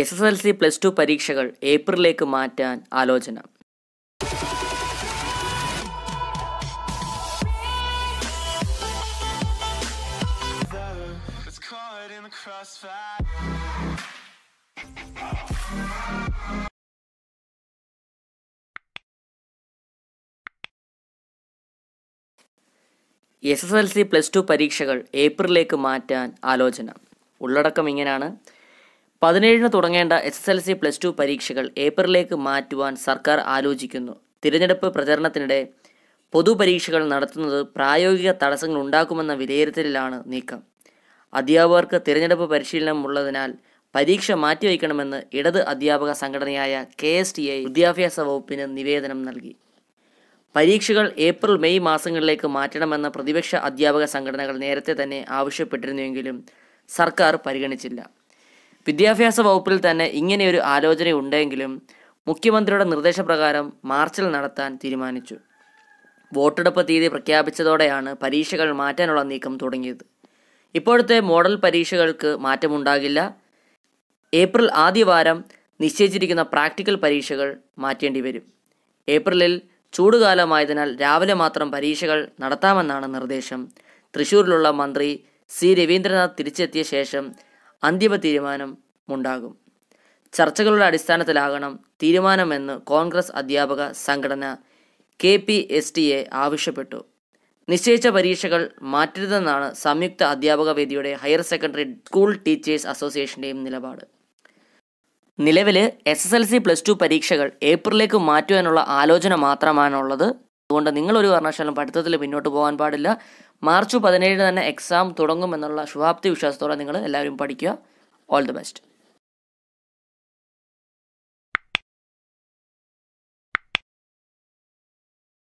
S S L C plus two പരീക്ഷകൾ ഏപ്രിലേക്ക് മാറ്റാൻ ആലോചന S S L C plus two പരീക്ഷകൾ ഏപ്രിലേക്ക് മാറ്റാൻ ആലോചന ഉള്ളടക്കം ഇങ്ങനെയാണ് പതിനേഴിന് തുടങ്ങേണ്ട S S L C plus two പരീക്ഷകൾ ഏപ്രിലേക്ക് മാറ്റുവാൻ സർക്കാർ ആലോചിക്കുന്നു തിരഞ്ഞെടുപ്പ് പ്രചരണത്തിനിടെ പൊതുപരീക്ഷകൾ നടത്തുന്നത് പ്രായോഗിക തടസ്സങ്ങൾ ഉണ്ടാക്കുമെന്ന വിലയിരുത്തലിലാണ് നീക്കം അധ്യാപകർക്ക് തിരഞ്ഞെടുപ്പ് പരിശീലനം ഉള്ളതിനാൽ പരീക്ഷ മാറ്റിവയ്ക്കണമെന്ന് ഇടത് അധ്യാപക സംഘടനയായ കെ എസ് ടി ഐ വിദ്യാഭ്യാസ വകുപ്പിന് നിവേദനം നൽകി പരീക്ഷകൾ ഏപ്രിൽ മെയ് മാസങ്ങളിലേക്ക് മാറ്റണമെന്ന പ്രതിപക്ഷ അധ്യാപക സംഘടനകൾ നേരത്തെ തന്നെ ആവശ്യപ്പെട്ടിരുന്നുവെങ്കിലും സർക്കാർ പരിഗണിച്ചില്ല വിദ്യാഭ്യാസ വകുപ്പിൽ തന്നെ ഇങ്ങനെയൊരു ഉണ്ടെങ്കിലും മുഖ്യമന്ത്രിയുടെ നിർദ്ദേശപ്രകാരം മാർച്ചിൽ നടത്താൻ തീരുമാനിച്ചു വോട്ടെടുപ്പ് തീയതി പ്രഖ്യാപിച്ചതോടെയാണ് പരീക്ഷകൾ മാറ്റാനുള്ള നീക്കം തുടങ്ങിയത് ഇപ്പോഴത്തെ മോഡൽ പരീക്ഷകൾക്ക് മാറ്റമുണ്ടാകില്ല ഏപ്രിൽ ആദ്യവാരം നിശ്ചയിച്ചിരിക്കുന്ന പ്രാക്ടിക്കൽ പരീക്ഷകൾ മാറ്റേണ്ടി വരും ഏപ്രിലിൽ ചൂടുകാലമായതിനാൽ രാവിലെ മാത്രം പരീക്ഷകൾ നടത്താമെന്നാണ് നിർദ്ദേശം തൃശ്ശൂരിലുള്ള മന്ത്രി സി രവീന്ദ്രനാഥ് തിരിച്ചെത്തിയ ശേഷം അന്തിമ തീരുമാനം ഉണ്ടാകും ചർച്ചകളുടെ അടിസ്ഥാനത്തിലാകണം തീരുമാനമെന്ന് കോൺഗ്രസ് അധ്യാപക സംഘടന കെ പി എസ് എ ആവശ്യപ്പെട്ടു നിശ്ചയിച്ച പരീക്ഷകൾ മാറ്റരുതെന്നാണ് സംയുക്ത അധ്യാപക വേദിയുടെ ഹയർ സെക്കൻഡറി സ്കൂൾ ടീച്ചേഴ്സ് അസോസിയേഷൻ്റെയും നിലപാട് നിലവിലെ S S L C plus two പരീക്ഷകൾ ഏപ്രിലേക്ക് മാറ്റുവാനുള്ള ആലോചന മാത്രമാണുള്ളത് അതുകൊണ്ട് നിങ്ങളൊരു കാരണവശാലും പഠിത്തത്തിൽ പിന്നോട്ട് പോകാൻ പാടില്ല മാർച്ച് പതിനേഴിന് തന്നെ എക്സാം തുടങ്ങുമെന്നുള്ള ശുഭാപ്തി വിശ്വാസത്തോടെ നിങ്ങൾ എല്ലാവരും പഠിക്കുക ഓൾ ദി ബെസ്റ്റ്